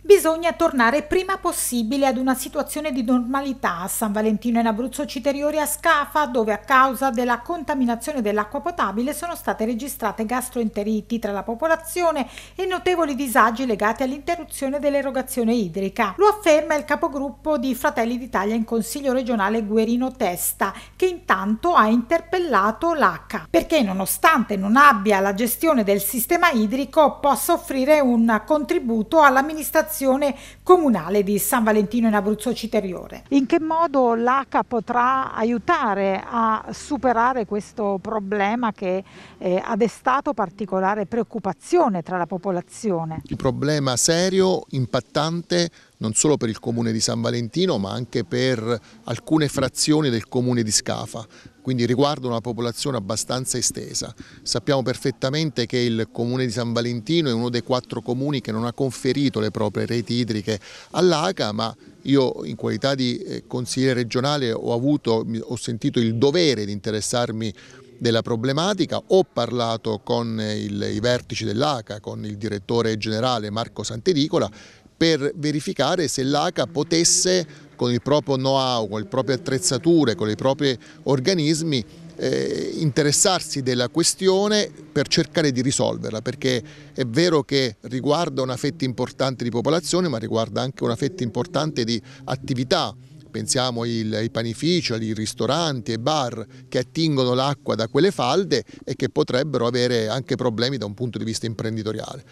Bisogna tornare prima possibile ad una situazione di normalità a San Valentino in Abruzzo Citeriori a Scafa, dove a causa della contaminazione dell'acqua potabile sono state registrate gastroenteriti tra la popolazione e notevoli disagi legati all'interruzione dell'erogazione idrica. Lo afferma il capogruppo di Fratelli d'Italia in Consiglio regionale Guerino Testa, che intanto ha interpellato l'ACA, perché nonostante non abbia la gestione del sistema idrico possa offrire un contributo all'amministrazione amministrazione comunale di San Valentino in Abruzzo Citeriore. In che modo l'ACA potrà aiutare a superare questo problema che eh, ha destato particolare preoccupazione tra la popolazione? Il problema serio, impattante, non solo per il comune di San Valentino ma anche per alcune frazioni del comune di Scafa quindi riguardano una popolazione abbastanza estesa. Sappiamo perfettamente che il comune di San Valentino è uno dei quattro comuni che non ha conferito le proprie reti idriche all'ACA, ma io in qualità di eh, consigliere regionale ho, avuto, ho sentito il dovere di interessarmi della problematica, ho parlato con il, i vertici dell'ACA, con il direttore generale Marco Santedicola per verificare se l'ACA potesse con il proprio know-how, con le proprie attrezzature, con i propri organismi eh, interessarsi della questione per cercare di risolverla, perché è vero che riguarda una fetta importante di popolazione, ma riguarda anche una fetta importante di attività. Pensiamo il, ai panifici, ristoranti e bar che attingono l'acqua da quelle falde e che potrebbero avere anche problemi da un punto di vista imprenditoriale.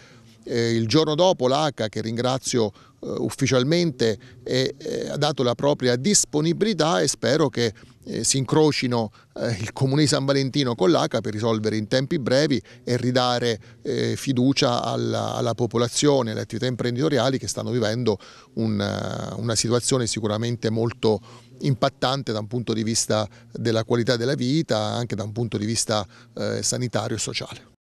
Eh, il giorno dopo l'ACA, che ringrazio eh, ufficialmente, è, è, eh, ha dato la propria disponibilità e spero che eh, si incrocino eh, il Comune di San Valentino con l'ACA per risolvere in tempi brevi e ridare eh, fiducia alla, alla, popolazione, alle attività imprenditoriali che stanno vivendo una, una situazione sicuramente molto impattante da un punto di vista della qualità della vita, anche da un punto di vista sanitario e sociale.